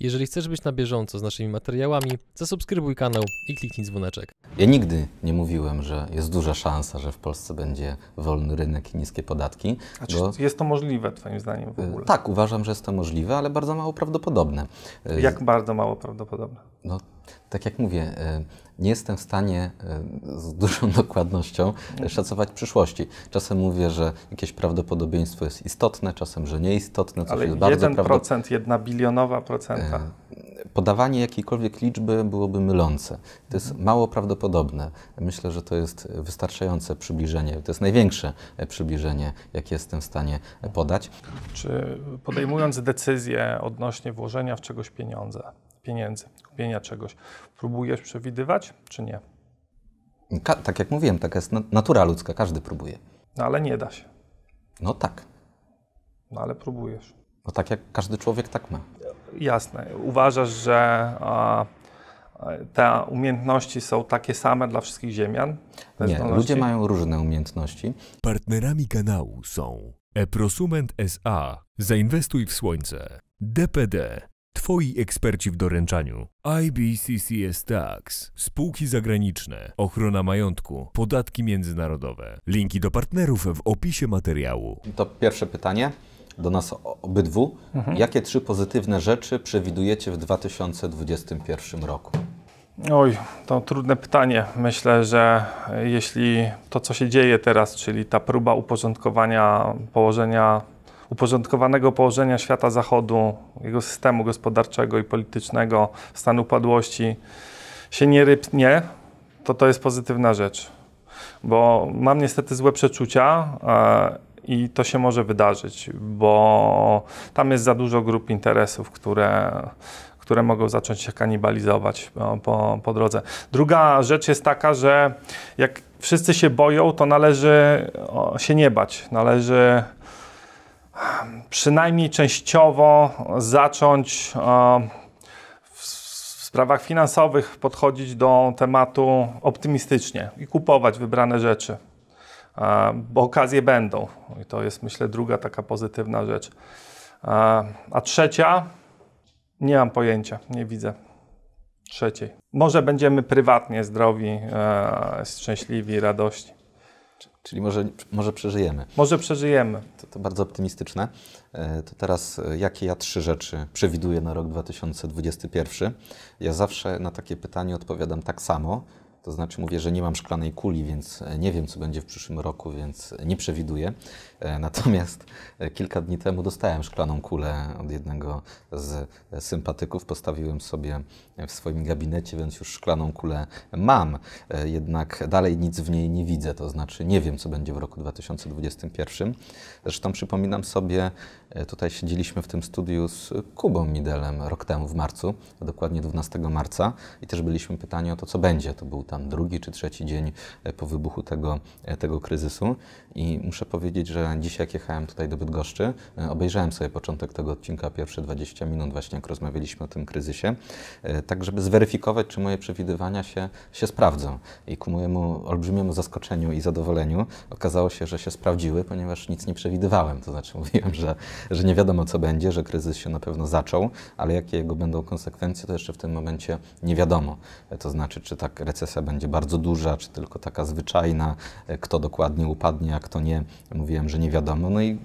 Jeżeli chcesz być na bieżąco z naszymi materiałami, zasubskrybuj kanał i kliknij dzwoneczek. Ja nigdy nie mówiłem, że jest duża szansa, że w Polsce będzie wolny rynek i niskie podatki. A czy bo... jest to możliwe Twoim zdaniem w e, ogóle? Tak, uważam, że jest to możliwe, ale bardzo mało prawdopodobne. Jak bardzo mało prawdopodobne? No, tak jak mówię, e, nie jestem w stanie e, z dużą dokładnością szacować przyszłości. Czasem mówię, że jakieś prawdopodobieństwo jest istotne, czasem, że nieistotne, coś Ale jest bardzo prawdopodobne. jedna bilionowa procenta. E, podawanie jakiejkolwiek liczby byłoby mylące. To jest mhm. mało prawdopodobne. Myślę, że to jest wystarczające przybliżenie. To jest największe przybliżenie, jakie jestem w stanie podać. Czy podejmując decyzję odnośnie włożenia w czegoś pieniądze, pieniędzy, czegoś. Próbujesz przewidywać, czy nie? Ka tak jak mówiłem, taka jest natura ludzka, każdy próbuje. No ale nie da się. No tak. No ale próbujesz. No tak jak każdy człowiek tak ma. Jasne. Uważasz, że a, te umiejętności są takie same dla wszystkich ziemian? Nie, zdolności? ludzie mają różne umiejętności. Partnerami kanału są Eprosument SA, Zainwestuj w Słońce, DPD, Twoi eksperci w doręczaniu. IBCCS Tax, spółki zagraniczne, ochrona majątku, podatki międzynarodowe. Linki do partnerów w opisie materiału. To pierwsze pytanie do nas obydwu. Mhm. Jakie trzy pozytywne rzeczy przewidujecie w 2021 roku? Oj, to trudne pytanie. Myślę, że jeśli to, co się dzieje teraz, czyli ta próba uporządkowania położenia uporządkowanego położenia świata zachodu, jego systemu gospodarczego i politycznego, stanu upadłości się nie rybnie, to to jest pozytywna rzecz. Bo mam niestety złe przeczucia e, i to się może wydarzyć, bo tam jest za dużo grup interesów, które, które mogą zacząć się kanibalizować po, po drodze. Druga rzecz jest taka, że jak wszyscy się boją, to należy się nie bać. Należy przynajmniej częściowo zacząć e, w sprawach finansowych podchodzić do tematu optymistycznie i kupować wybrane rzeczy, e, bo okazje będą. I to jest, myślę, druga taka pozytywna rzecz. E, a trzecia, nie mam pojęcia, nie widzę trzeciej. Może będziemy prywatnie zdrowi, szczęśliwi, radości. Czyli może, może przeżyjemy. Może przeżyjemy. To, to bardzo optymistyczne. E, to teraz, e, jakie ja trzy rzeczy przewiduję na rok 2021? Ja zawsze na takie pytanie odpowiadam tak samo, to znaczy mówię, że nie mam szklanej kuli, więc e, nie wiem, co będzie w przyszłym roku, więc e, nie przewiduję. E, natomiast kilka dni temu dostałem szklaną kulę od jednego z sympatyków. Postawiłem sobie w swoim gabinecie, więc już szklaną kulę mam. Jednak dalej nic w niej nie widzę, to znaczy nie wiem, co będzie w roku 2021. Zresztą przypominam sobie E, tutaj siedzieliśmy w tym studiu z Kubą Midelem rok temu w marcu, dokładnie 12 marca i też byliśmy pytani o to, co będzie. To był tam drugi czy trzeci dzień e, po wybuchu tego, e, tego kryzysu i muszę powiedzieć, że dzisiaj jak jechałem tutaj do Bydgoszczy, obejrzałem sobie początek tego odcinka, pierwsze 20 minut właśnie jak rozmawialiśmy o tym kryzysie, tak żeby zweryfikować, czy moje przewidywania się, się sprawdzą. I ku mojemu olbrzymiemu zaskoczeniu i zadowoleniu okazało się, że się sprawdziły, ponieważ nic nie przewidywałem. To znaczy mówiłem, że że nie wiadomo, co będzie, że kryzys się na pewno zaczął, ale jakie jego będą konsekwencje, to jeszcze w tym momencie nie wiadomo. To znaczy, czy tak recesja będzie bardzo duża, czy tylko taka zwyczajna, e, kto dokładnie upadnie, a kto nie. Mówiłem, że nie wiadomo. No i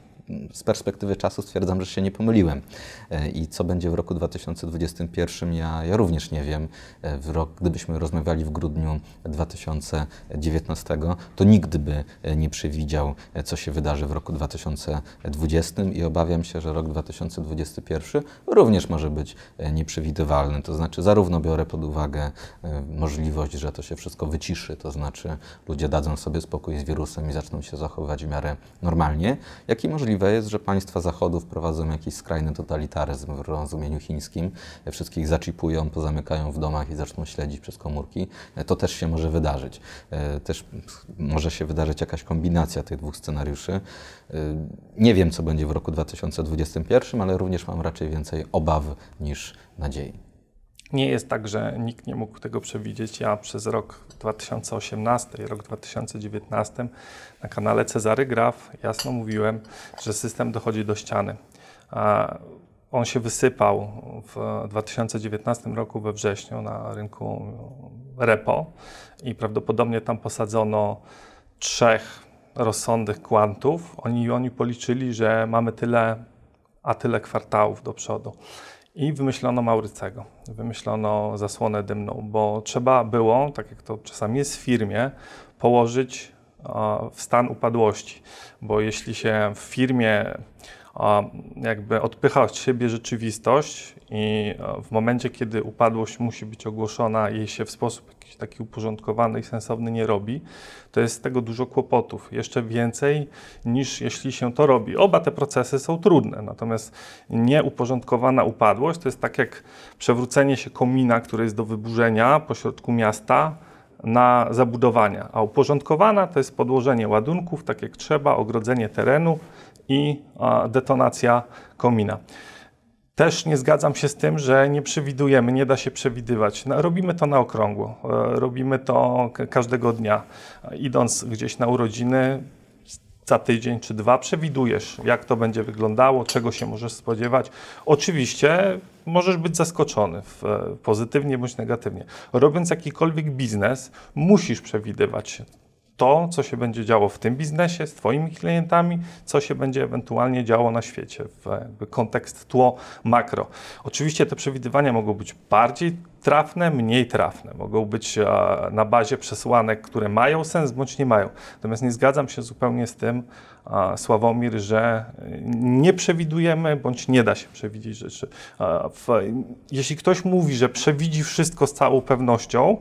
z perspektywy czasu stwierdzam, że się nie pomyliłem. E, I co będzie w roku 2021, ja, ja również nie wiem. E, w rok, gdybyśmy rozmawiali w grudniu 2019, to nigdy by e, nie przewidział, co się wydarzy w roku 2020 i obawiam się, że rok 2021 również może być nieprzewidywalny. To znaczy, zarówno biorę pod uwagę możliwość, że to się wszystko wyciszy, to znaczy ludzie dadzą sobie spokój z wirusem i zaczną się zachowywać w miarę normalnie, jak i możliwość, możliwe jest, że państwa Zachodu wprowadzą jakiś skrajny totalitaryzm w rozumieniu chińskim, wszystkich zaczipują, pozamykają w domach i zaczną śledzić przez komórki. To też się może wydarzyć. E, też może się wydarzyć jakaś kombinacja tych dwóch scenariuszy. E, nie wiem, co będzie w roku 2021, ale również mam raczej więcej obaw niż nadziei. Nie jest tak, że nikt nie mógł tego przewidzieć. Ja przez rok 2018 i rok 2019 na kanale Cezary Graf jasno mówiłem, że system dochodzi do ściany. On się wysypał w 2019 roku we wrześniu na rynku repo i prawdopodobnie tam posadzono trzech rozsądnych kwantów. Oni, oni policzyli, że mamy tyle, a tyle kwartałów do przodu. I wymyślono Maurycego, wymyślono zasłonę dymną, bo trzeba było, tak jak to czasami jest w firmie, położyć w stan upadłości, bo jeśli się w firmie jakby odpycha od siebie rzeczywistość i w momencie, kiedy upadłość musi być ogłoszona, jej się w sposób taki uporządkowany i sensowny nie robi, to jest z tego dużo kłopotów, jeszcze więcej niż jeśli się to robi. Oba te procesy są trudne, natomiast nieuporządkowana upadłość to jest tak jak przewrócenie się komina, który jest do wyburzenia pośrodku miasta, na zabudowania, a uporządkowana to jest podłożenie ładunków tak jak trzeba, ogrodzenie terenu i detonacja komina. Też nie zgadzam się z tym, że nie przewidujemy, nie da się przewidywać. No, robimy to na okrągło, e, robimy to każdego dnia. Idąc gdzieś na urodziny, za tydzień czy dwa przewidujesz, jak to będzie wyglądało, czego się możesz spodziewać. Oczywiście możesz być zaskoczony w, pozytywnie bądź negatywnie. Robiąc jakikolwiek biznes, musisz przewidywać to, co się będzie działo w tym biznesie, z Twoimi klientami, co się będzie ewentualnie działo na świecie, w kontekst tło makro. Oczywiście te przewidywania mogą być bardziej trafne, mniej trafne. Mogą być e, na bazie przesłanek, które mają sens bądź nie mają. Natomiast nie zgadzam się zupełnie z tym, e, Sławomir, że nie przewidujemy bądź nie da się przewidzieć rzeczy. E, jeśli ktoś mówi, że przewidzi wszystko z całą pewnością,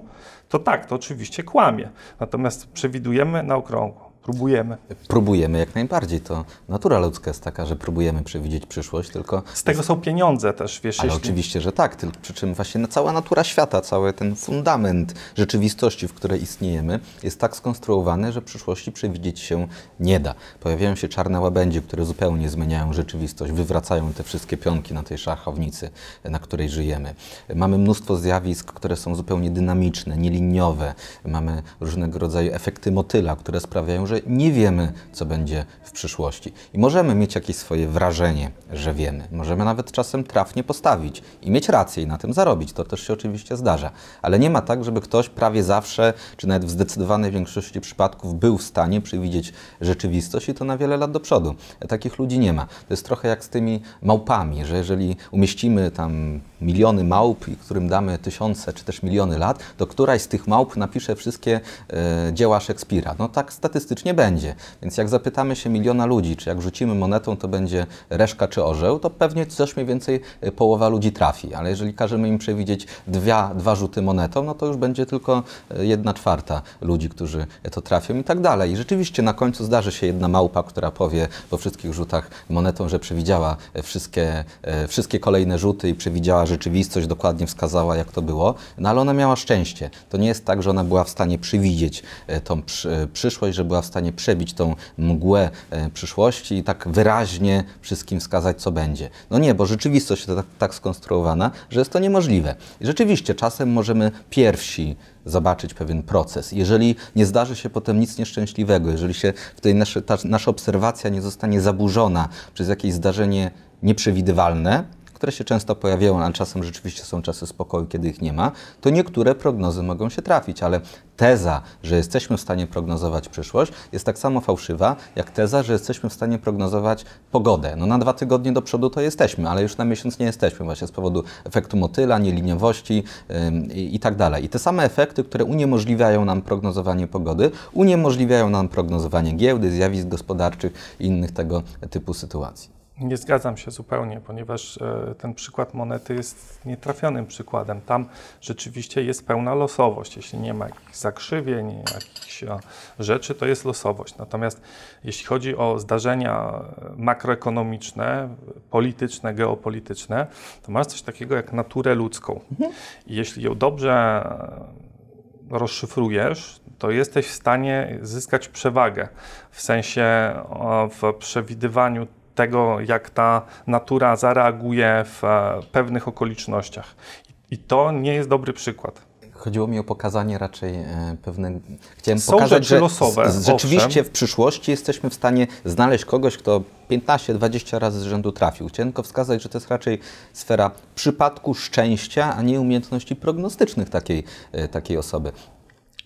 to tak, to oczywiście kłamie. Natomiast przewidujemy na okrągło. Próbujemy. Próbujemy jak najbardziej. To natura ludzka jest taka, że próbujemy przewidzieć przyszłość, tylko. Z tego są pieniądze też, wiesz. Ale jeśli... oczywiście, że tak. Tylko, przy czym właśnie no, cała natura świata, cały ten fundament rzeczywistości, w której istniejemy, jest tak skonstruowany, że przyszłości przewidzieć się nie da. Pojawiają się czarne łabędzie, które zupełnie zmieniają rzeczywistość, wywracają te wszystkie pionki na tej szachownicy, na której żyjemy. Mamy mnóstwo zjawisk, które są zupełnie dynamiczne, nieliniowe. Mamy różnego rodzaju efekty motyla, które sprawiają, że że nie wiemy, co będzie w przyszłości. I możemy mieć jakieś swoje wrażenie, że wiemy. Możemy nawet czasem trafnie postawić i mieć rację i na tym zarobić. To też się oczywiście zdarza. Ale nie ma tak, żeby ktoś prawie zawsze, czy nawet w zdecydowanej większości przypadków był w stanie przewidzieć rzeczywistość i to na wiele lat do przodu. E, takich ludzi nie ma. To jest trochę jak z tymi małpami, że jeżeli umieścimy tam miliony małp, którym damy tysiące czy też miliony lat, to któraś z tych małp napisze wszystkie e, dzieła Szekspira. No tak statystycznie będzie. Więc jak zapytamy się miliona ludzi, czy jak rzucimy monetą, to będzie reszka czy orzeł, to pewnie coś mniej więcej e, połowa ludzi trafi. Ale jeżeli każemy im przewidzieć dwa, dwa rzuty monetą, no to już będzie tylko e, jedna czwarta ludzi, którzy to trafią i tak dalej. I rzeczywiście na końcu zdarzy się jedna małpa, która powie po wszystkich rzutach monetą, że przewidziała wszystkie, e, wszystkie kolejne rzuty i przewidziała, że rzeczywistość dokładnie wskazała, jak to było, no ale ona miała szczęście. To nie jest tak, że ona była w stanie przewidzieć e, tą e, przyszłość, że była w stanie przebić tą mgłę e, przyszłości i tak wyraźnie wszystkim wskazać, co będzie. No nie, bo rzeczywistość jest tak, tak skonstruowana, że jest to niemożliwe. I rzeczywiście czasem możemy pierwsi zobaczyć pewien proces. Jeżeli nie zdarzy się potem nic nieszczęśliwego, jeżeli się tutaj nasze, ta, nasza obserwacja nie zostanie zaburzona przez jakieś zdarzenie nieprzewidywalne, które się często pojawiają, a czasem rzeczywiście są czasy spokoju, kiedy ich nie ma, to niektóre prognozy mogą się trafić, ale teza, że jesteśmy w stanie prognozować przyszłość, jest tak samo fałszywa, jak teza, że jesteśmy w stanie prognozować pogodę. No na dwa tygodnie do przodu to jesteśmy, ale już na miesiąc nie jesteśmy, właśnie z powodu efektu motyla, nieliniowości yy, i tak dalej. I te same efekty, które uniemożliwiają nam prognozowanie pogody, uniemożliwiają nam prognozowanie giełdy, zjawisk gospodarczych i innych tego typu sytuacji. Nie zgadzam się zupełnie, ponieważ e, ten przykład monety jest nietrafionym przykładem. Tam rzeczywiście jest pełna losowość. Jeśli nie ma jakichś zakrzywień, jakichś e, rzeczy, to jest losowość. Natomiast jeśli chodzi o zdarzenia e, makroekonomiczne, polityczne, geopolityczne, to masz coś takiego jak naturę ludzką. Mhm. I jeśli ją dobrze rozszyfrujesz, to jesteś w stanie zyskać przewagę w sensie w przewidywaniu tego, jak ta natura zareaguje w e, pewnych okolicznościach. I to nie jest dobry przykład chodziło mi o pokazanie raczej e, pewne. Chciałem Są pokazać, rzeczy że losowe, z, rzeczywiście owszem. w przyszłości jesteśmy w stanie znaleźć kogoś, kto 15-20 razy z rzędu trafił. Chciałem tylko wskazać, że to jest raczej sfera przypadku szczęścia, a nie umiejętności prognostycznych takiej, e, takiej osoby.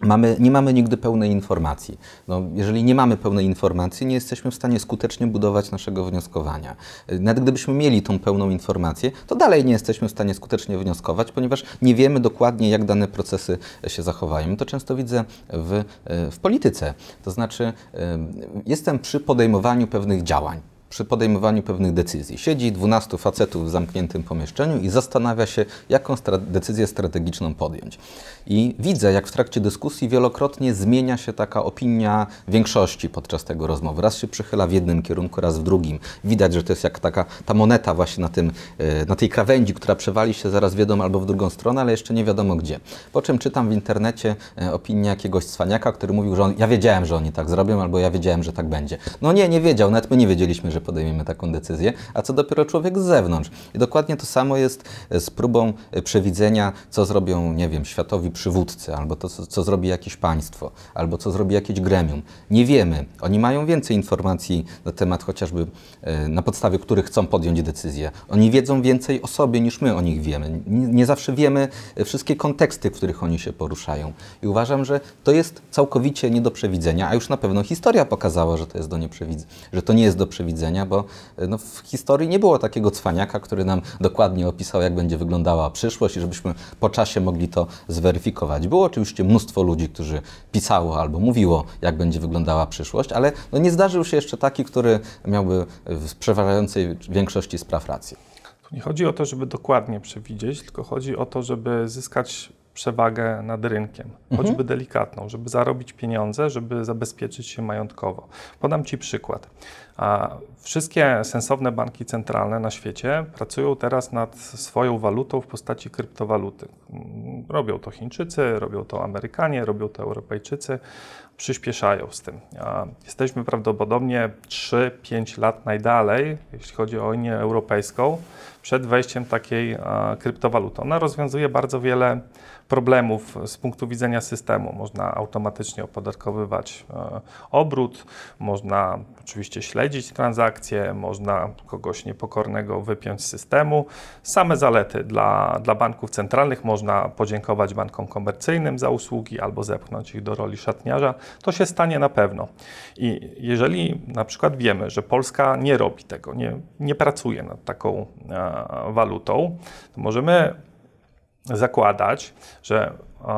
Mamy, nie mamy nigdy pełnej informacji. No, jeżeli nie mamy pełnej informacji, nie jesteśmy w stanie skutecznie budować naszego wnioskowania. Nawet gdybyśmy mieli tą pełną informację, to dalej nie jesteśmy w stanie skutecznie wnioskować, ponieważ nie wiemy dokładnie, jak dane procesy się zachowają. To często widzę w, e, w polityce. To znaczy, e, jestem przy podejmowaniu pewnych działań przy podejmowaniu pewnych decyzji. Siedzi 12 facetów w zamkniętym pomieszczeniu i zastanawia się, jaką stra decyzję strategiczną podjąć. I widzę, jak w trakcie dyskusji wielokrotnie zmienia się taka opinia większości podczas tego rozmowy. Raz się przychyla w jednym kierunku, raz w drugim. Widać, że to jest jak taka ta moneta właśnie na, tym, e, na tej krawędzi, która przewali się zaraz w jedną albo w drugą stronę, ale jeszcze nie wiadomo gdzie. Po czym czytam w internecie e, opinię jakiegoś cwaniaka, który mówił, że on, ja wiedziałem, że oni tak zrobią, albo ja wiedziałem, że tak będzie. No nie, nie wiedział, nawet my nie wiedzieliśmy, że podejmiemy taką decyzję, a co dopiero człowiek z zewnątrz. I dokładnie to samo jest e, z próbą e, przewidzenia, co zrobią, nie wiem, światowi przywódcy, albo to, co, co zrobi jakieś państwo, albo co zrobi jakieś gremium. Nie wiemy. Oni mają więcej informacji na temat chociażby, e, na podstawie których chcą podjąć decyzję. Oni wiedzą więcej o sobie niż my o nich wiemy. Nie, zawsze wiemy wszystkie konteksty, w których oni się poruszają. I uważam, że to jest całkowicie nie do przewidzenia, a już na pewno historia pokazała, że to, jest do nieprzewidzenia, że to nie jest do przewidzenia widzenia, bo e, no, w historii nie było takiego cwaniaka, który nam dokładnie opisał, jak będzie wyglądała przyszłość i żebyśmy po czasie mogli to zweryfikować. Było oczywiście mnóstwo ludzi, którzy pisało albo mówiło, jak będzie wyglądała przyszłość, ale no, nie zdarzył się jeszcze taki, który miałby w przeważającej większości spraw rację. Nie chodzi o to, żeby dokładnie przewidzieć, tylko chodzi o to, żeby zyskać przewagę nad rynkiem, mhm. choćby mhm. delikatną, żeby zarobić pieniądze, żeby zabezpieczyć się majątkowo. Podam Ci przykład. A Wszystkie sensowne banki centralne na świecie pracują teraz nad swoją walutą w postaci kryptowaluty. Robią to Chińczycy, robią to Amerykanie, robią to Europejczycy, przyspieszają z tym. Jesteśmy prawdopodobnie 3-5 lat najdalej, jeśli chodzi o Unię Europejską, przed wejściem takiej kryptowaluty. Ona rozwiązuje bardzo wiele problemów z punktu widzenia systemu. Można automatycznie opodatkowywać e, obrót, można oczywiście śledzić transakcje, można kogoś niepokornego wypiąć z systemu. Same zalety dla, dla banków centralnych można podziękować bankom komercyjnym za usługi albo zepchnąć ich do roli szatniarza. To się stanie na pewno. I jeżeli na przykład wiemy, że Polska nie robi tego, nie, nie pracuje nad taką e, walutą, to możemy zakładać, że e,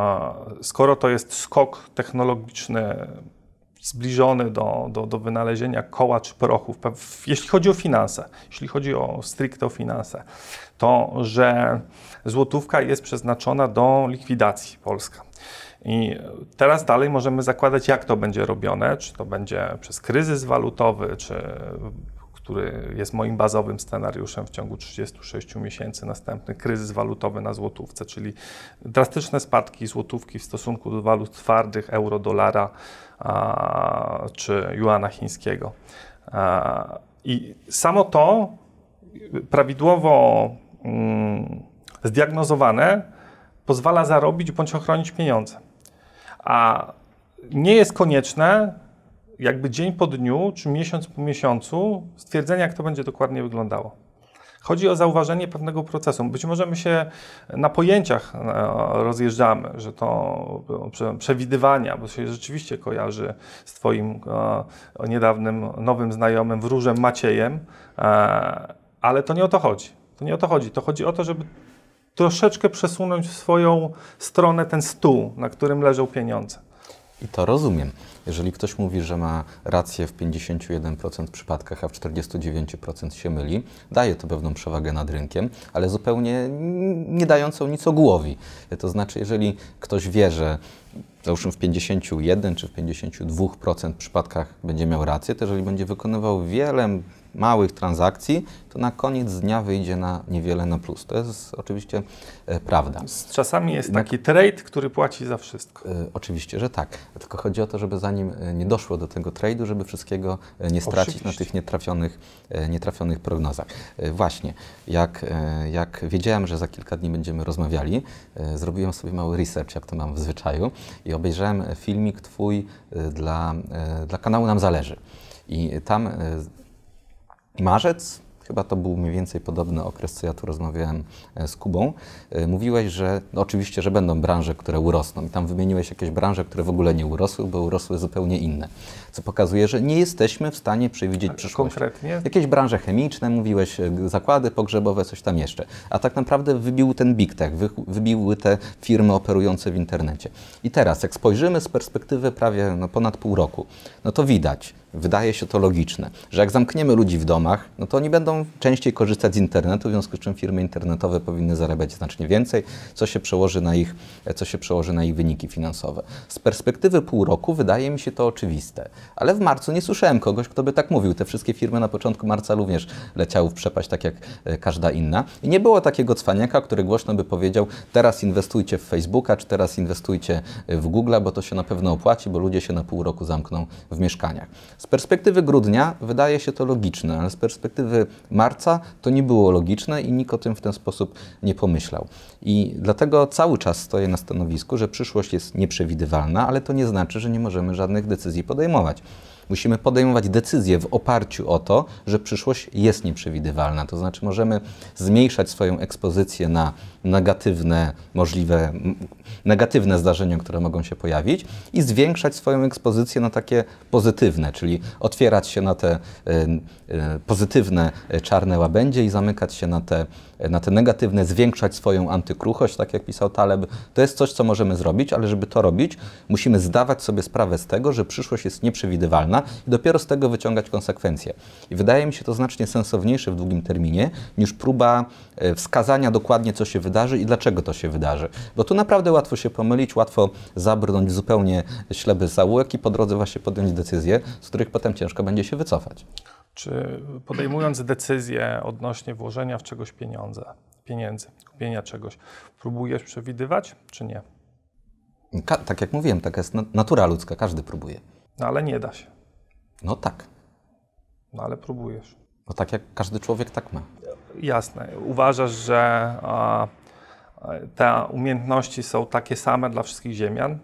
skoro to jest skok technologiczny zbliżony do, do, do wynalezienia koła czy prochów, jeśli chodzi o finanse, jeśli chodzi o stricte o finanse, to że złotówka jest przeznaczona do likwidacji Polska. I teraz dalej możemy zakładać, jak to będzie robione, czy to będzie przez kryzys walutowy, czy który jest moim bazowym scenariuszem w ciągu 36 miesięcy. Następny kryzys walutowy na złotówce, czyli drastyczne spadki złotówki w stosunku do walut twardych, euro, dolara a, czy juana chińskiego. A, I samo to prawidłowo mm, zdiagnozowane pozwala zarobić bądź ochronić pieniądze. A nie jest konieczne jakby dzień po dniu, czy miesiąc po miesiącu stwierdzenia, jak to będzie dokładnie wyglądało. Chodzi o zauważenie pewnego procesu. Być może my się na pojęciach e, rozjeżdżamy, że to e, przewidywania, bo się rzeczywiście kojarzy z Twoim e, niedawnym nowym znajomym, wróżem Maciejem, ale to nie o to chodzi. To nie o to chodzi. To chodzi o to, żeby troszeczkę przesunąć w swoją stronę ten stół, na którym leżą pieniądze. I to rozumiem. Jeżeli ktoś mówi, że ma rację w 51% przypadkach, a w 49% się myli, daje to pewną przewagę nad rynkiem, ale zupełnie nie dającą nic o To znaczy, jeżeli ktoś wie, że załóżmy w 51 czy w 52% przypadkach będzie miał rację, to jeżeli będzie wykonywał wiele małych transakcji, to na koniec dnia wyjdzie na niewiele na plus. To jest oczywiście e, prawda. Czasami jest taki na... trade, który płaci za wszystko. E, oczywiście, że tak. Tylko chodzi o to, żeby zanim e, nie doszło do tego trade'u, żeby wszystkiego nie stracić oczywiście. na tych nietrafionych, nietrafionych prognozach. właśnie, jak, jak wiedziałem, że za kilka dni będziemy rozmawiali, zrobiłem sobie mały research, jak to mam w zwyczaju i obejrzałem filmik Twój dla, dla kanału Nam Zależy. I tam marzec, chyba to był mniej więcej podobny okres, co ja tu rozmawiałem e, z Kubą, e, mówiłeś, że no oczywiście, że będą branże, które urosną. I tam wymieniłeś jakieś branże, które w ogóle nie urosły, bo urosły zupełnie inne co pokazuje, że nie jesteśmy w stanie przewidzieć tak, przyszłości. Konkretnie? Jakieś branże chemiczne, mówiłeś, e, zakłady pogrzebowe, coś tam jeszcze. A tak naprawdę wybił ten Big Tech, wy, wybiły te firmy operujące w internecie. I teraz, jak spojrzymy z perspektywy prawie no, ponad pół roku, no to widać, wydaje się to logiczne, że jak zamkniemy ludzi w domach, no to oni będą częściej korzystać z internetu, w związku z czym firmy internetowe powinny zarabiać znacznie więcej, co się przełoży na ich, e, co się przełoży na ich wyniki finansowe. Z perspektywy pół roku wydaje mi się to oczywiste ale w marcu nie słyszałem kogoś, kto by tak mówił. Te wszystkie firmy na początku marca również leciały w przepaść, tak jak e, każda inna. I nie było takiego cwaniaka, który głośno by powiedział, teraz inwestujcie w Facebooka, czy teraz inwestujcie e, w Google'a, bo to się na pewno opłaci, bo ludzie się na pół roku zamkną w mieszkaniach. Z perspektywy grudnia wydaje się to logiczne, ale z perspektywy marca to nie było logiczne i nikt o tym w ten sposób nie pomyślał. I dlatego cały czas stoję na stanowisku, że przyszłość jest nieprzewidywalna, ale to nie znaczy, że nie możemy żadnych decyzji podejmować. Musimy podejmować decyzje w oparciu o to, że przyszłość jest nieprzewidywalna. To znaczy, możemy zmniejszać swoją ekspozycję na negatywne, możliwe, negatywne zdarzenia, które mogą się pojawić, i zwiększać swoją ekspozycję na takie pozytywne, czyli otwierać się na te y, y, pozytywne e, czarne łabędzie i zamykać się na te na te negatywne zwiększać swoją antykruchość, tak jak pisał Taleb. To jest coś, co możemy zrobić, ale żeby to robić, musimy zdawać sobie sprawę z tego, że przyszłość jest nieprzewidywalna i dopiero z tego wyciągać konsekwencje. I wydaje mi się to znacznie sensowniejsze w długim terminie niż próba e, wskazania dokładnie, co się wydarzy i dlaczego to się wydarzy. Bo tu naprawdę łatwo się pomylić, łatwo zabrnąć w zupełnie śleby zaułek i po drodze właśnie podjąć decyzje, z których potem ciężko będzie się wycofać. Czy podejmując decyzję odnośnie włożenia w czegoś pieniądze, pieniędzy, kupienia czegoś, próbujesz przewidywać, czy nie? Ka tak jak mówiłem, taka jest natura ludzka, każdy próbuje. No ale nie da się. No tak. No ale próbujesz. No tak jak każdy człowiek tak ma. Jasne. Uważasz, że a, te umiejętności są takie same dla wszystkich Ziemian?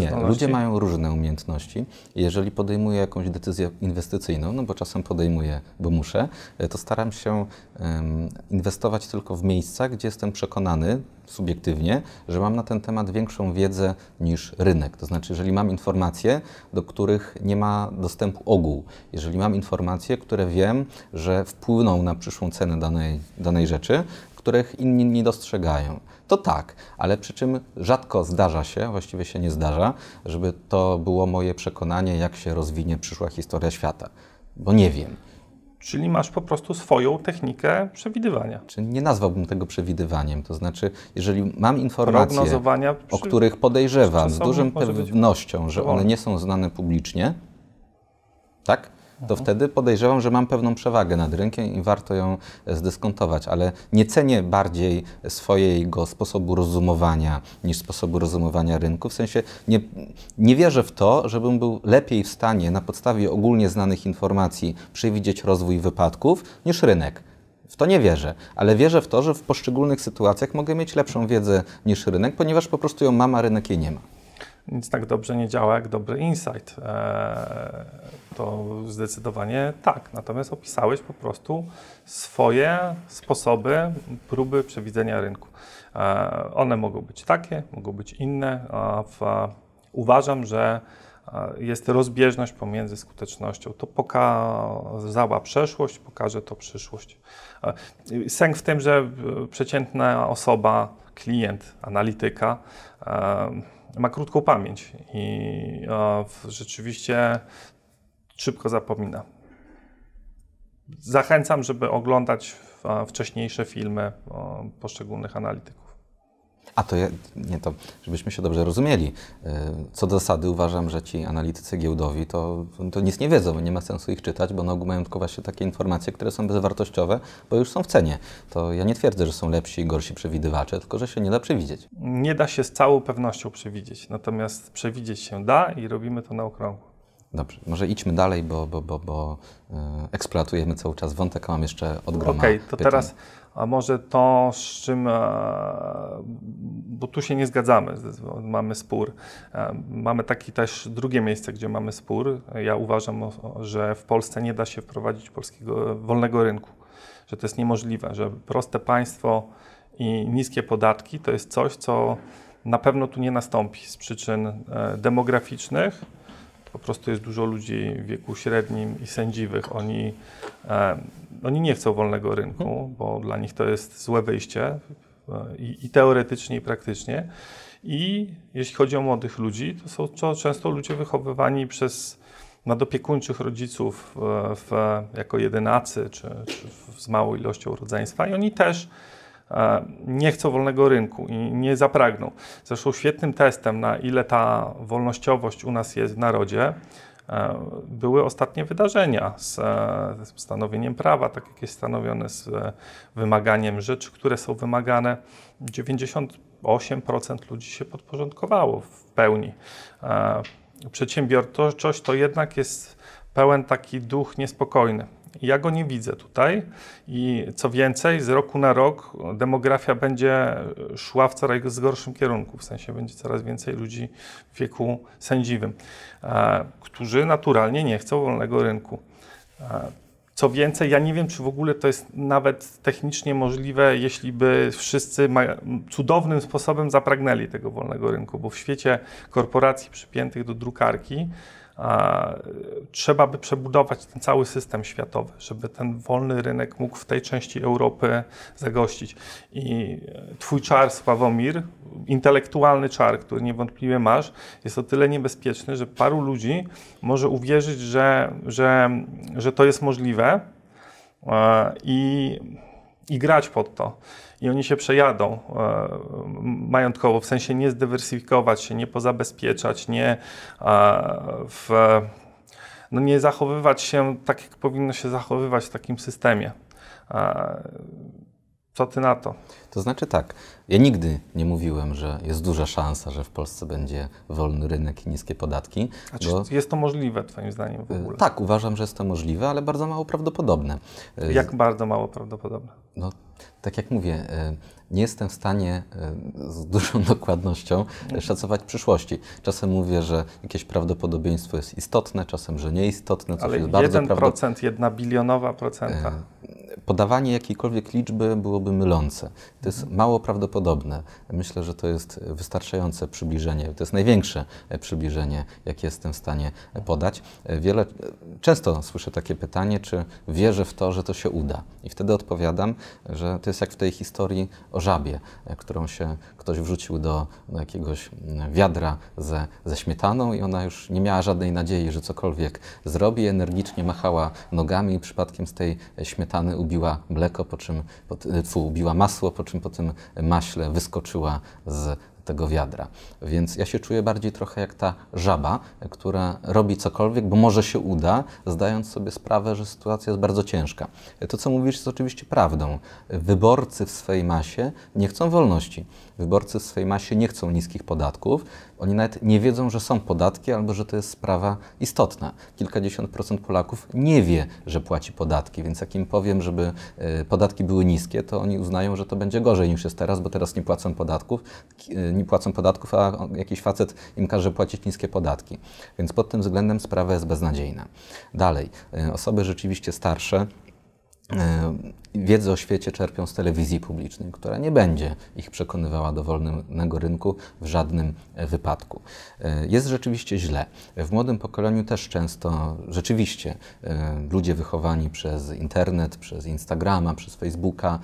Nie, ludzie mają różne umiejętności. Jeżeli podejmuję jakąś decyzję inwestycyjną, no bo czasem podejmuję, bo muszę, to staram się um, inwestować tylko w miejsca, gdzie jestem przekonany subiektywnie, że mam na ten temat większą wiedzę niż rynek. To znaczy, jeżeli mam informacje, do których nie ma dostępu ogół, jeżeli mam informacje, które wiem, że wpłyną na przyszłą cenę danej, danej rzeczy, których inni nie dostrzegają to tak, ale przy czym rzadko zdarza się, właściwie się nie zdarza, żeby to było moje przekonanie, jak się rozwinie przyszła historia świata, bo nie wiem. Czyli masz po prostu swoją technikę przewidywania. Czy nie nazwałbym tego przewidywaniem? To znaczy, jeżeli mam informacje, przy... o których podejrzewam z dużą pewnością, że one nie są znane publicznie, tak? to mhm. wtedy podejrzewam, że mam pewną przewagę nad rynkiem i warto ją zdyskontować, ale nie cenię bardziej swojego sposobu rozumowania niż sposobu rozumowania rynku. W sensie nie, nie wierzę w to, żebym był lepiej w stanie na podstawie ogólnie znanych informacji przewidzieć rozwój wypadków niż rynek. W to nie wierzę, ale wierzę w to, że w poszczególnych sytuacjach mogę mieć lepszą wiedzę niż rynek, ponieważ po prostu ją mam, a rynek jej nie ma nic tak dobrze nie działa jak dobry insight. E, to zdecydowanie tak. Natomiast opisałeś po prostu swoje sposoby próby przewidzenia rynku. E, one mogą być takie, mogą być inne. Uważam, że e, jest rozbieżność pomiędzy skutecznością. To pokazała przeszłość, pokaże to przyszłość. Sęk w tym, że przeciętna osoba, klient, analityka, ma krótką pamięć i e, rzeczywiście szybko zapomina. Zachęcam, żeby oglądać e, wcześniejsze filmy e, poszczególnych analityków. A to ja, nie to, żebyśmy się dobrze rozumieli. E, co do zasady uważam, że ci analitycy giełdowi to, to nic nie wiedzą, nie ma sensu ich czytać, bo na ogół mają tylko właśnie takie informacje, które są bezwartościowe, bo już są w cenie. To ja nie twierdzę, że są lepsi i gorsi przewidywacze, tylko że się nie da przewidzieć. Nie da się z całą pewnością przewidzieć, natomiast przewidzieć się da i robimy to na okrągło. Dobrze, może idźmy dalej, bo, bo, bo, bo e, eksploatujemy cały czas wątek, a mam jeszcze od Okej, okay, to pytań. teraz a może to, z czym, e, bo tu się nie zgadzamy, mamy spór. E, mamy takie też drugie miejsce, gdzie mamy spór. Ja uważam, że w Polsce nie da się wprowadzić polskiego e, wolnego rynku, że to jest niemożliwe, że proste państwo i niskie podatki to jest coś, co na pewno tu nie nastąpi z przyczyn demograficznych. Po prostu jest dużo ludzi w wieku średnim i sędziwych. Oni oni nie chcą wolnego rynku, mhm. bo dla nich to jest złe wyjście e, i, i teoretycznie, i praktycznie. I jeśli chodzi o młodych ludzi, to są to często ludzie wychowywani przez nadopiekuńczych rodziców w, e, w, jako jedynacy czy, czy z małą ilością rodzeństwa i oni też e, nie chcą wolnego rynku i nie zapragną. Zresztą świetnym testem na ile ta wolnościowość u nas jest w narodzie E, były ostatnie wydarzenia e, z stanowieniem prawa, tak jak jest stanowione, z e, wymaganiem rzeczy, które są wymagane. 98% ludzi się podporządkowało w pełni. Przedsiębiorczość to jednak jest pełen taki duch niespokojny. Ja go nie widzę tutaj i co więcej, z roku na rok demografia będzie szła w coraz gorszym kierunku, w sensie będzie coraz więcej ludzi w wieku sędziwym, e, którzy naturalnie nie chcą wolnego rynku. E, co więcej, ja nie wiem, czy w ogóle to jest nawet technicznie możliwe, jeśli by wszyscy cudownym sposobem zapragnęli tego wolnego rynku, bo w świecie korporacji przypiętych do drukarki trzeba by przebudować ten cały system światowy, żeby ten wolny rynek mógł w tej części Europy zagościć. I twój czar, Sławomir, intelektualny czar, który niewątpliwie masz, jest o tyle niebezpieczny, że paru ludzi może uwierzyć, że, że, że to jest możliwe i i grać pod to. I oni się przejadą e, majątkowo, w sensie nie zdywersyfikować się, nie pozabezpieczać, nie e, w, no nie zachowywać się tak, jak powinno się zachowywać w takim systemie. E, co ty na to? To znaczy tak, ja nigdy nie mówiłem, że jest duża szansa, że w Polsce będzie wolny rynek i niskie podatki. A czy bo... jest to możliwe, Twoim zdaniem w e, ogóle? Tak, uważam, że jest to możliwe, ale bardzo mało prawdopodobne. E, jak bardzo mało prawdopodobne? No, tak jak mówię, e, nie jestem w stanie e, z dużą dokładnością e, szacować przyszłości. Czasem mówię, że jakieś prawdopodobieństwo jest istotne, czasem, że nieistotne, coś Ale jest bardzo prawdopodobne. 1%, jedna bilionowa procenta podawanie jakiejkolwiek liczby byłoby mylące. To jest mhm. mało prawdopodobne. Myślę, że to jest wystarczające przybliżenie, to jest największe przybliżenie, jakie jestem w stanie podać. Wiele, często słyszę takie pytanie, czy wierzę w to, że to się uda. I wtedy odpowiadam, że to jest jak w tej historii o żabie, którą się ktoś wrzucił do, do jakiegoś wiadra ze, ze śmietaną i ona już nie miała żadnej nadziei, że cokolwiek zrobi. Energicznie machała nogami i przypadkiem z tej śmietany ubiegła biła mleko, po czym, pot, biła masło, po czym po tym maśle wyskoczyła z tego wiadra. Więc ja się czuję bardziej trochę jak ta żaba, która robi cokolwiek, bo może się uda, zdając sobie sprawę, że sytuacja jest bardzo ciężka. To, co mówisz, jest oczywiście prawdą. Wyborcy w swej masie nie chcą wolności Wyborcy w swej masie nie chcą niskich podatków. Oni nawet nie wiedzą, że są podatki albo że to jest sprawa istotna. Kilkadziesiąt procent Polaków nie wie, że płaci podatki, więc jak im powiem, żeby e, podatki były niskie, to oni uznają, że to będzie gorzej niż jest teraz, bo teraz nie płacą podatków, e, nie płacą podatków, a jakiś facet im każe płacić niskie podatki. Więc pod tym względem sprawa jest beznadziejna. Dalej, e, osoby rzeczywiście starsze E, wiedzę o świecie czerpią z telewizji publicznej, która nie będzie ich przekonywała do wolnego rynku w żadnym e, wypadku. E, jest rzeczywiście źle. W młodym pokoleniu też często rzeczywiście ludzie wychowani przez internet, przez Instagrama, przez Facebooka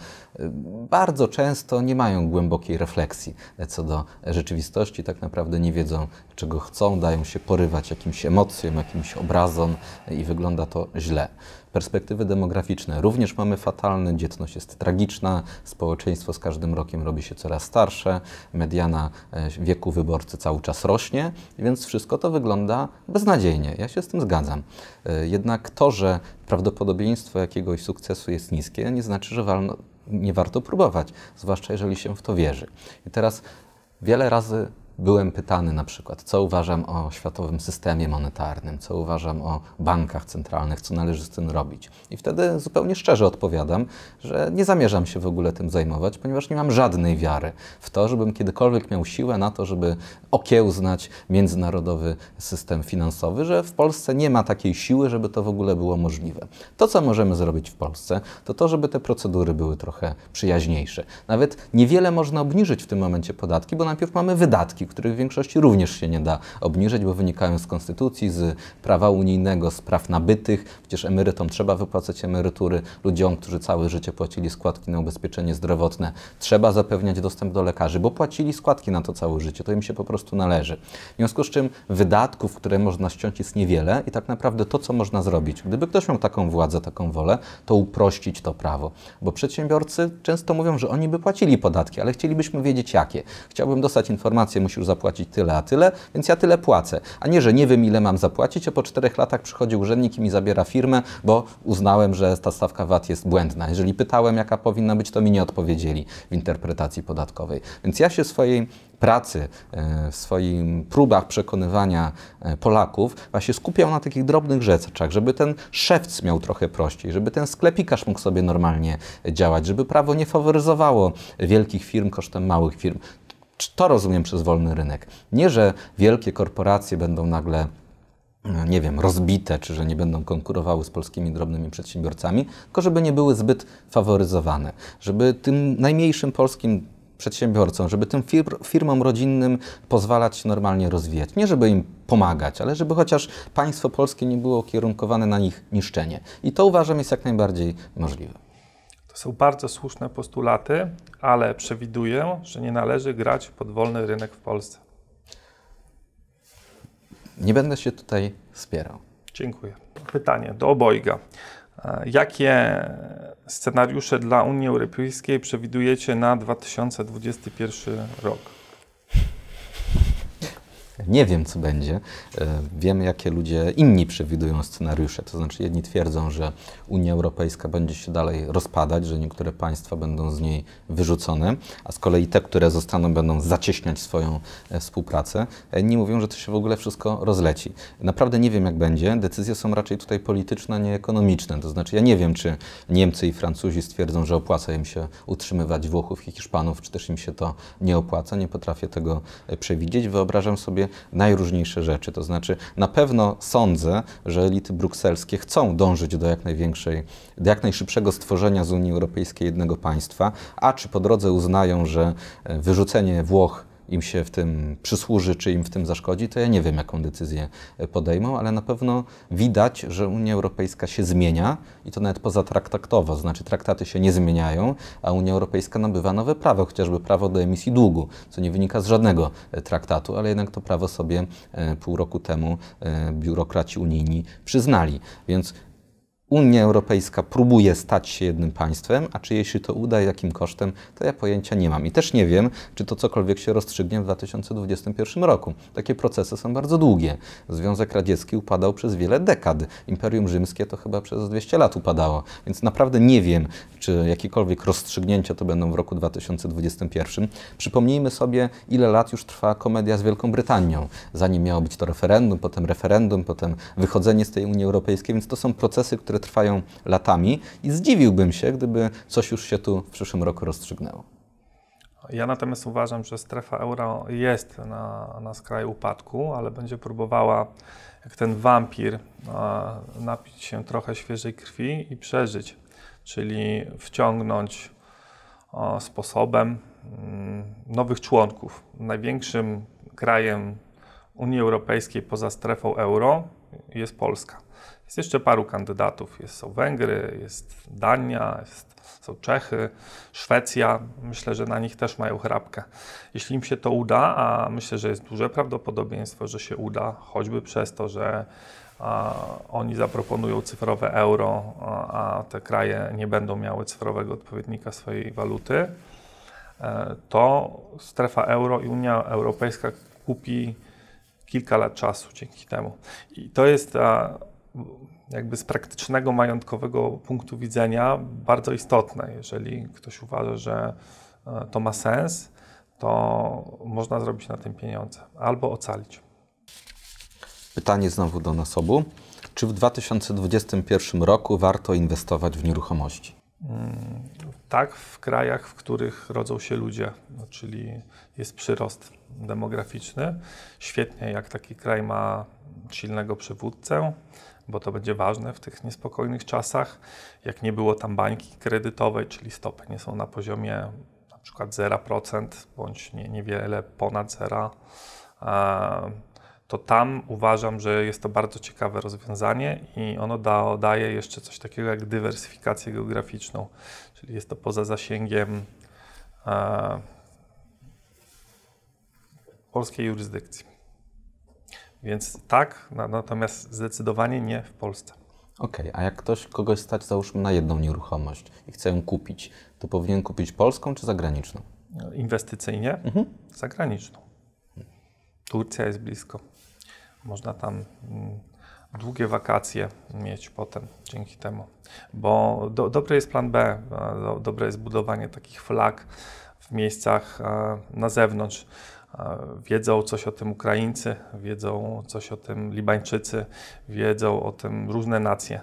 bardzo często nie mają głębokiej refleksji co do rzeczywistości, tak naprawdę nie wiedzą czego chcą, dają się porywać jakimś emocjom, jakimś obrazom i wygląda to źle perspektywy demograficzne również mamy fatalne, dzietność jest tragiczna, społeczeństwo z każdym rokiem robi się coraz starsze, mediana e, wieku wyborcy cały czas rośnie, więc wszystko to wygląda beznadziejnie. Ja się z tym zgadzam. E, jednak to, że prawdopodobieństwo jakiegoś sukcesu jest niskie, nie znaczy, że nie warto próbować, zwłaszcza jeżeli się w to wierzy. I teraz wiele razy byłem pytany na przykład, co uważam o światowym systemie monetarnym, co uważam o bankach centralnych, co należy z tym robić. I wtedy zupełnie szczerze odpowiadam, że nie zamierzam się w ogóle tym zajmować, ponieważ nie mam żadnej wiary w to, żebym kiedykolwiek miał siłę na to, żeby okiełznać międzynarodowy system finansowy, że w Polsce nie ma takiej siły, żeby to w ogóle było możliwe. To, co możemy zrobić w Polsce, to to, żeby te procedury były trochę przyjaźniejsze. Nawet niewiele można obniżyć w tym momencie podatki, bo najpierw mamy wydatki, podatki, których w większości również się nie da obniżyć, bo wynikają z konstytucji, z prawa unijnego, z praw nabytych. Przecież emerytom trzeba wypłacać emerytury, ludziom, którzy całe życie płacili składki na ubezpieczenie zdrowotne, trzeba zapewniać dostęp do lekarzy, bo płacili składki na to całe życie, to im się po prostu należy. W związku z czym wydatków, które można ściąć jest niewiele i tak naprawdę to, co można zrobić, gdyby ktoś miał taką władzę, taką wolę, to uprościć to prawo, bo przedsiębiorcy często mówią, że oni by płacili podatki, ale chcielibyśmy wiedzieć jakie. Chciałbym dostać informację, musisz zapłacić tyle, a tyle, więc ja tyle płacę. A nie, że nie wiem, ile mam zapłacić, a po czterech latach przychodzi urzędnik i mi zabiera firmę, bo uznałem, że ta stawka VAT jest błędna. Jeżeli pytałem, jaka powinna być, to mi nie odpowiedzieli w interpretacji podatkowej. Więc ja się swojej pracy, e, w swoich próbach przekonywania e, Polaków, właśnie skupiał na takich drobnych rzeczach, żeby ten szewc miał trochę prościej, żeby ten sklepikarz mógł sobie normalnie działać, żeby prawo nie faworyzowało wielkich firm kosztem małych firm. To rozumiem przez wolny rynek. Nie, że wielkie korporacje będą nagle e, nie wiem, rozbite, czy że nie będą konkurowały z polskimi drobnymi przedsiębiorcami, tylko żeby nie były zbyt faworyzowane, żeby tym najmniejszym polskim przedsiębiorcom, żeby tym fir firmom rodzinnym pozwalać się normalnie rozwijać. Nie żeby im pomagać, ale żeby chociaż państwo polskie nie było kierunkowane na ich niszczenie. I to uważam jest jak najbardziej możliwe. To są bardzo słuszne postulaty, ale przewiduję, że nie należy grać pod wolny rynek w Polsce. Nie będę się tutaj wspierał. Dziękuję. Pytanie do obojga. E, jakie scenariusze dla Unii Europejskiej przewidujecie na 2021 rok? nie wiem, co będzie. E, wiem, jakie ludzie inni przewidują scenariusze. To znaczy, jedni twierdzą, że Unia Europejska będzie się dalej rozpadać, że niektóre państwa będą z niej wyrzucone, a z kolei te, które zostaną, będą zacieśniać swoją e, współpracę. E, inni mówią, że to się w ogóle wszystko rozleci. Naprawdę nie wiem, jak będzie. Decyzje są raczej tutaj polityczne, nie ekonomiczne. To znaczy, ja nie wiem, czy Niemcy i Francuzi stwierdzą, że opłaca im się utrzymywać Włochów i Hiszpanów, czy też im się to nie opłaca. Nie potrafię tego przewidzieć. Wyobrażam sobie, sobie najróżniejsze rzeczy. To znaczy, na pewno sądzę, że elity brukselskie chcą dążyć do jak największej, do jak najszybszego stworzenia z Unii Europejskiej jednego państwa, a czy po drodze uznają, że e, wyrzucenie Włoch im się w tym przysłuży, czy im w tym zaszkodzi, to ja nie wiem, jaką decyzję e, podejmą, ale na pewno widać, że Unia Europejska się zmienia i to nawet pozatraktatowo, znaczy traktaty się nie zmieniają, a Unia Europejska nabywa nowe prawo, chociażby prawo do emisji długu, co nie wynika z żadnego e, traktatu, ale jednak to prawo sobie e, pół roku temu biurokraci unijni przyznali. Więc Unia Europejska próbuje stać się jednym państwem, a czy jej się to uda i jakim kosztem, to ja pojęcia nie mam. I też nie wiem, czy to cokolwiek się rozstrzygnie w 2021 roku. Takie procesy są bardzo długie. Związek Radziecki upadał przez wiele dekad. Imperium Rzymskie to chyba przez 200 lat upadało. Więc naprawdę nie wiem, czy jakiekolwiek rozstrzygnięcia to będą w roku 2021. Przypomnijmy sobie, ile lat już trwa komedia z Wielką Brytanią. Zanim miało być to referendum, potem referendum, potem wychodzenie z tej Unii Europejskiej, więc to są procesy, które trwają latami i zdziwiłbym się, gdyby coś już się tu w przyszłym roku rozstrzygnęło. Ja natomiast uważam, że strefa euro jest na, na skraju upadku, ale będzie próbowała, jak ten wampir, napić się trochę świeżej krwi i przeżyć, czyli wciągnąć sposobem mm, nowych członków. Największym krajem Unii Europejskiej poza strefą euro jest Polska. Jest jeszcze paru kandydatów. Jest, są Węgry, jest Dania, jest, są Czechy, Szwecja. Myślę, że na nich też mają chrapkę. Jeśli im się to uda, a myślę, że jest duże prawdopodobieństwo, że się uda, choćby przez to, że a, oni zaproponują cyfrowe euro, a, a te kraje nie będą miały cyfrowego odpowiednika swojej waluty, e, to strefa euro i Unia Europejska kupi kilka lat czasu dzięki temu. I to jest a, jakby z praktycznego, majątkowego punktu widzenia bardzo istotne. Jeżeli ktoś uważa, że e, to ma sens, to można zrobić na tym pieniądze albo ocalić. Pytanie znowu do nas obu. Czy w 2021 roku warto inwestować w nieruchomości? Mm, tak, w krajach, w których rodzą się ludzie, no, czyli jest przyrost demograficzny. Świetnie, jak taki kraj ma silnego przywódcę, bo to będzie ważne w tych niespokojnych czasach. Jak nie było tam bańki kredytowej, czyli stopy nie są na poziomie na przykład 0% bądź nie, niewiele ponad 0, to tam uważam, że jest to bardzo ciekawe rozwiązanie i ono da, daje jeszcze coś takiego jak dywersyfikację geograficzną, czyli jest to poza zasięgiem polskiej jurysdykcji. Więc tak, natomiast zdecydowanie nie w Polsce. Okej, okay, a jak ktoś kogoś stać, załóżmy, na jedną nieruchomość i chce ją kupić, to powinien kupić polską czy zagraniczną? Inwestycyjnie? Mhm. Zagraniczną. Turcja jest blisko. Można tam mm, długie wakacje mieć potem dzięki temu. Bo do, dobry jest plan B, dobre jest budowanie takich flag w miejscach e, na zewnątrz Wiedzą coś o tym Ukraińcy, wiedzą coś o tym Libańczycy, wiedzą o tym różne nacje.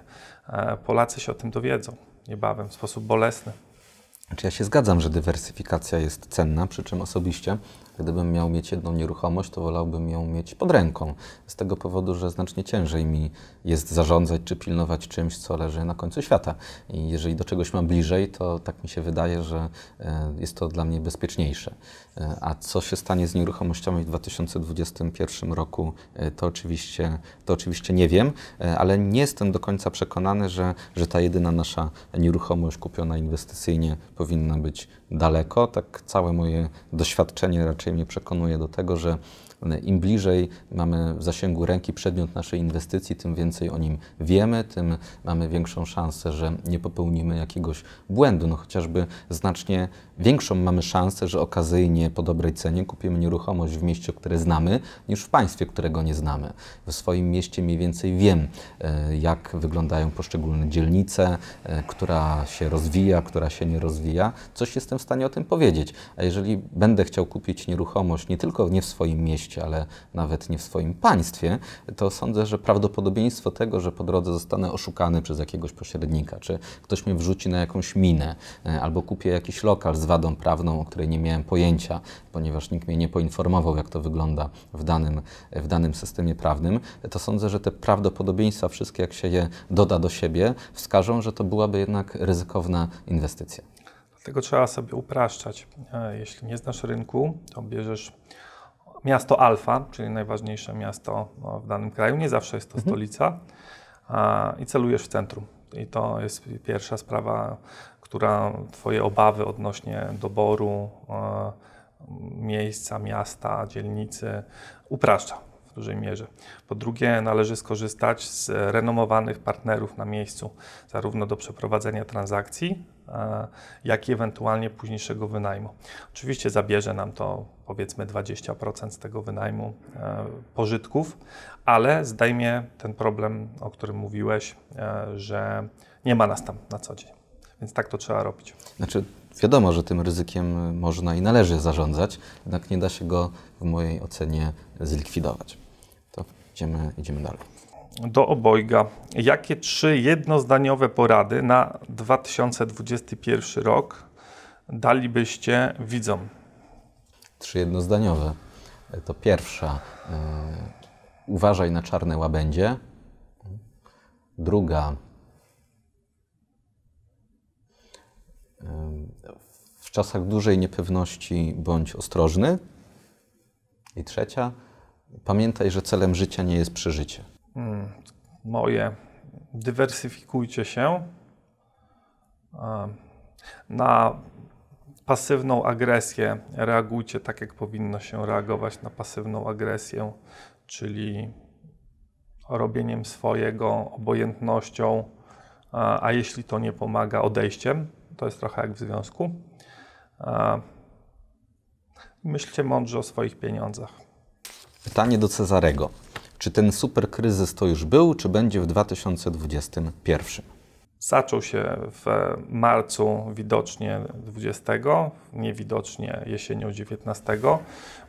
E, Polacy się o tym dowiedzą niebawem w sposób bolesny. Czy znaczy, ja się zgadzam, że dywersyfikacja jest cenna, przy czym osobiście Gdybym miał mieć jedną nieruchomość, to wolałbym ją mieć pod ręką. Z tego powodu, że znacznie ciężej mi jest zarządzać czy pilnować czymś, co leży na końcu świata. I jeżeli do czegoś mam bliżej, to tak mi się wydaje, że e, jest to dla mnie bezpieczniejsze. E, a co się stanie z nieruchomościami w 2021 roku, e, to oczywiście, to oczywiście nie wiem, ale nie jestem do końca przekonany, że, że ta jedyna nasza nieruchomość kupiona inwestycyjnie powinna być daleko. Tak całe moje doświadczenie raczej mnie przekonuje do tego, że E, Im bliżej mamy w zasięgu ręki przedmiot naszej inwestycji, tym więcej o nim wiemy, tym mamy większą szansę, że nie popełnimy jakiegoś błędu. No chociażby znacznie większą mamy szansę, że okazyjnie po dobrej cenie kupimy nieruchomość w mieście, które znamy, niż w państwie, którego nie znamy. W swoim mieście mniej więcej wiem, e, jak wyglądają poszczególne dzielnice, e, która się rozwija, która się nie rozwija. Coś jestem w stanie o tym powiedzieć. A jeżeli będę chciał kupić nieruchomość nie tylko nie w swoim mieście, ale nawet nie w swoim państwie, to sądzę, że prawdopodobieństwo tego, że po drodze zostanę oszukany przez jakiegoś pośrednika, czy ktoś mnie wrzuci na jakąś minę, e, albo kupię jakiś lokal z wadą prawną, o której nie miałem pojęcia, ponieważ nikt mnie nie poinformował, jak to wygląda w danym, w danym systemie prawnym, to sądzę, że te prawdopodobieństwa wszystkie, jak się je doda do siebie, wskażą, że to byłaby jednak ryzykowna inwestycja. Dlatego trzeba sobie upraszczać. E, jeśli nie znasz rynku, to bierzesz miasto Alfa, czyli najważniejsze miasto no, w danym kraju, nie zawsze jest to mhm. stolica, a, i celujesz w centrum. I to jest pierwsza sprawa, która Twoje obawy odnośnie doboru a, miejsca, miasta, dzielnicy upraszcza w dużej mierze. Po drugie, należy skorzystać z renomowanych partnerów na miejscu, zarówno do przeprowadzenia transakcji, e, jak i ewentualnie późniejszego wynajmu. Oczywiście zabierze nam to powiedzmy 20% z tego wynajmu e, pożytków, ale zdejmie ten problem, o którym mówiłeś, e, że nie ma nas tam na co dzień. Więc tak to trzeba robić. Znaczy, wiadomo, że tym ryzykiem można i należy zarządzać, jednak nie da się go w mojej ocenie zlikwidować idziemy, idziemy dalej. Do obojga. Jakie trzy jednozdaniowe porady na 2021 rok dalibyście widzom? Trzy jednozdaniowe. To pierwsza. Yy, uważaj na czarne łabędzie. Druga. E, w czasach dużej niepewności bądź ostrożny. I trzecia Pamiętaj, że celem życia nie jest przeżycie. Hmm, moje. Dywersyfikujcie się. Na pasywną agresję reagujcie tak, jak powinno się reagować na pasywną agresję, czyli robieniem swojego, obojętnością, a jeśli to nie pomaga, odejściem. To jest trochę jak w związku. Myślcie mądrze o swoich pieniądzach. Pytanie do Cezarego. Czy ten superkryzys to już był, czy będzie w 2021? Zaczął się w marcu widocznie 20, niewidocznie jesienią 19.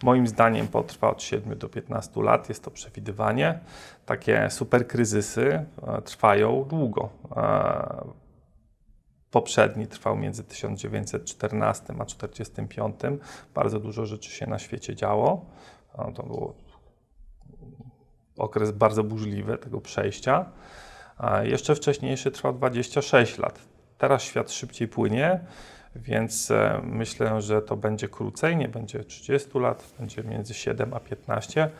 Moim zdaniem potrwa od 7 do 15 lat, jest to przewidywanie. Takie superkryzysy e, trwają długo. E, poprzedni trwał między 1914 a 1945. Bardzo dużo rzeczy się na świecie działo. E, to było okres bardzo burzliwy tego przejścia. Jeszcze wcześniejszy trwał 26 lat. Teraz świat szybciej płynie, więc e, myślę, że to będzie krócej, nie będzie 30 lat, będzie między 7 a 15.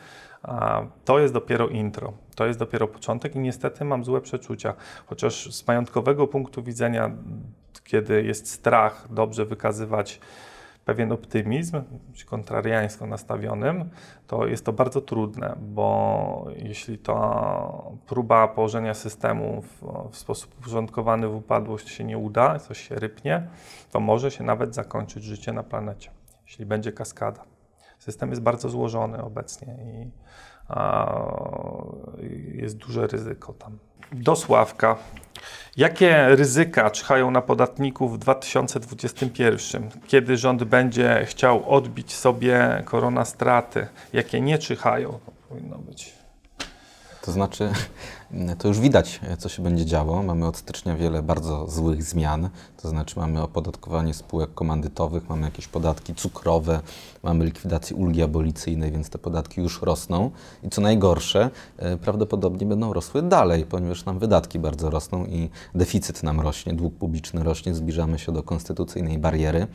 To jest dopiero intro, to jest dopiero początek i niestety mam złe przeczucia. Chociaż z majątkowego punktu widzenia, kiedy jest strach, dobrze wykazywać pewien optymizm, być kontrariańsko nastawionym, to jest to bardzo trudne, bo jeśli to próba położenia systemu w, w sposób uporządkowany w upadłość się nie uda, coś się rypnie, to może się nawet zakończyć życie na planecie, jeśli będzie kaskada. System jest bardzo złożony obecnie i jest duże ryzyko tam. Dosławka. Jakie ryzyka czyhają na podatników w 2021, kiedy rząd będzie chciał odbić sobie korona straty? Jakie nie czyhają? To powinno być. To znaczy, to już widać, co się będzie działo. Mamy od stycznia wiele bardzo złych zmian, to znaczy mamy opodatkowanie spółek komandytowych, mamy jakieś podatki cukrowe, mamy likwidację ulgi abolicyjnej, więc te podatki już rosną. I co najgorsze, e, prawdopodobnie będą rosły dalej, ponieważ nam wydatki bardzo rosną i deficyt nam rośnie, dług publiczny rośnie, zbliżamy się do konstytucyjnej bariery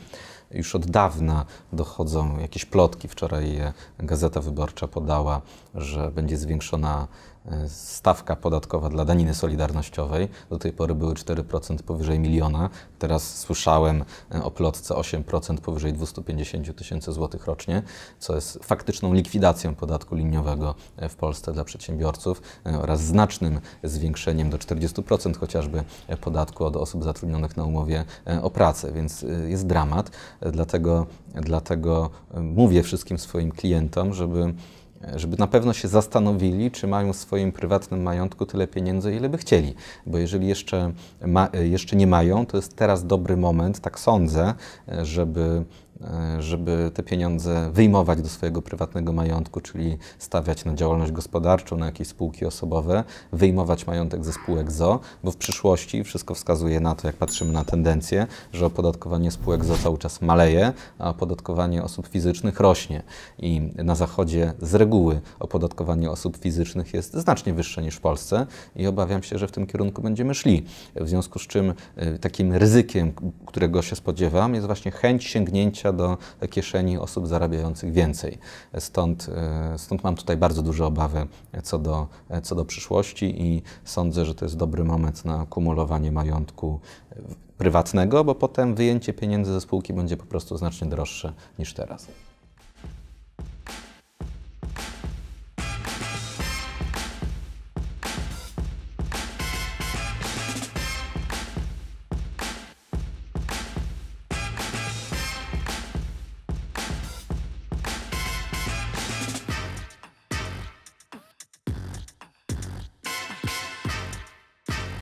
już od dawna dochodzą jakieś plotki. Wczoraj e, Gazeta Wyborcza podała, że będzie zwiększona E, stawka podatkowa dla daniny solidarnościowej. Do tej pory były 4% powyżej miliona. Teraz słyszałem e, o plotce 8% powyżej 250 tysięcy złotych rocznie, co jest faktyczną likwidacją podatku liniowego e, w Polsce dla przedsiębiorców oraz znacznym zwiększeniem do 40% chociażby podatku od osób zatrudnionych na umowie o pracę, więc jest dramat. Dlatego, dlatego mówię wszystkim swoim klientom, żeby żeby na pewno się zastanowili, czy mają w swoim prywatnym majątku tyle pieniędzy, ile by chcieli. Bo jeżeli jeszcze, ma, jeszcze nie mają, to jest teraz dobry moment, tak sądzę, żeby E, żeby te pieniądze wyjmować do swojego prywatnego majątku, czyli stawiać na działalność gospodarczą, na jakieś spółki osobowe, wyjmować majątek ze spółek ZO, bo w przyszłości wszystko wskazuje na to, jak patrzymy na tendencję, że opodatkowanie spółek ZO cały czas maleje, a opodatkowanie osób fizycznych rośnie. I na Zachodzie z reguły opodatkowanie osób fizycznych jest znacznie wyższe niż w Polsce i obawiam się, że w tym kierunku będziemy szli. W związku z czym e, takim ryzykiem, którego się spodziewam, jest właśnie chęć sięgnięcia trafia do kieszeni osób zarabiających więcej. Stąd, e, stąd mam tutaj bardzo duże obawy co do, co do przyszłości i sądzę, że to jest dobry moment na kumulowanie majątku prywatnego, bo potem wyjęcie pieniędzy ze spółki będzie po prostu znacznie droższe niż teraz.